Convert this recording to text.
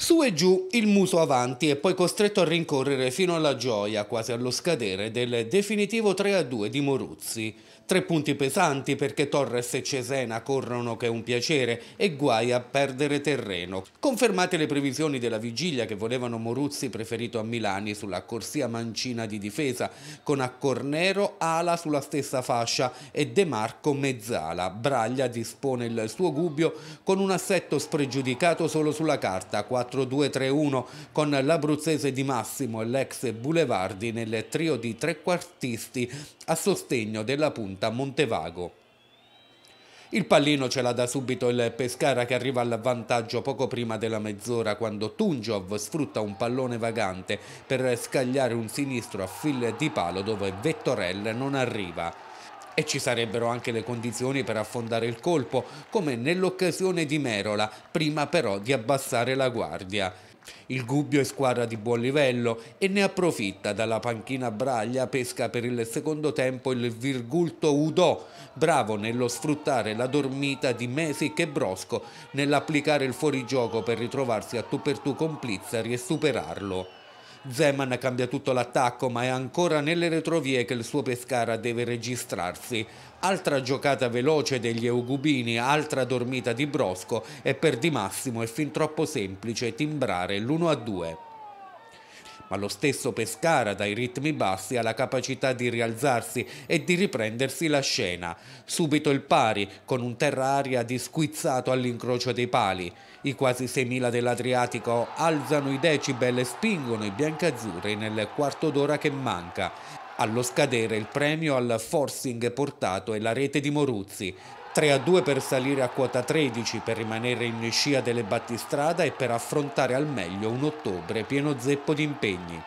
Su e giù, il muso avanti e poi costretto a rincorrere fino alla gioia, quasi allo scadere del definitivo 3-2 di Moruzzi. Tre punti pesanti perché Torres e Cesena corrono che è un piacere e guai a perdere terreno. Confermate le previsioni della vigilia che volevano Moruzzi preferito a Milani sulla corsia mancina di difesa, con a Cornero ala sulla stessa fascia e De Marco mezzala. Braglia dispone il suo gubbio con un assetto spregiudicato solo sulla carta, 4 4-2-3-1 con l'abruzzese Di Massimo e l'ex Bulevardi nel trio di trequartisti a sostegno della punta Montevago. Il pallino ce l'ha da subito il Pescara che arriva al vantaggio poco prima della mezz'ora quando Tungiov sfrutta un pallone vagante per scagliare un sinistro a fil di palo dove Vettorel non arriva e ci sarebbero anche le condizioni per affondare il colpo, come nell'occasione di Merola, prima però di abbassare la guardia. Il Gubbio è squadra di buon livello e ne approfitta dalla panchina Braglia pesca per il secondo tempo il Virgulto Udò, bravo nello sfruttare la dormita di Mesic e Brosco, nell'applicare il fuorigioco per ritrovarsi a tu per tu con Plizzari e superarlo. Zeman cambia tutto l'attacco ma è ancora nelle retrovie che il suo Pescara deve registrarsi. Altra giocata veloce degli Eugubini, altra dormita di Brosco e per Di Massimo è fin troppo semplice timbrare l'1-2 ma lo stesso Pescara dai ritmi bassi ha la capacità di rialzarsi e di riprendersi la scena. Subito il pari, con un terra-aria disquizzato all'incrocio dei pali. I quasi 6.000 dell'Adriatico alzano i decibel e spingono i biancazzurri nel quarto d'ora che manca. Allo scadere il premio al forcing portato e la rete di Moruzzi, 3 a 2 per salire a quota 13 per rimanere in scia delle battistrada e per affrontare al meglio un ottobre pieno zeppo di impegni.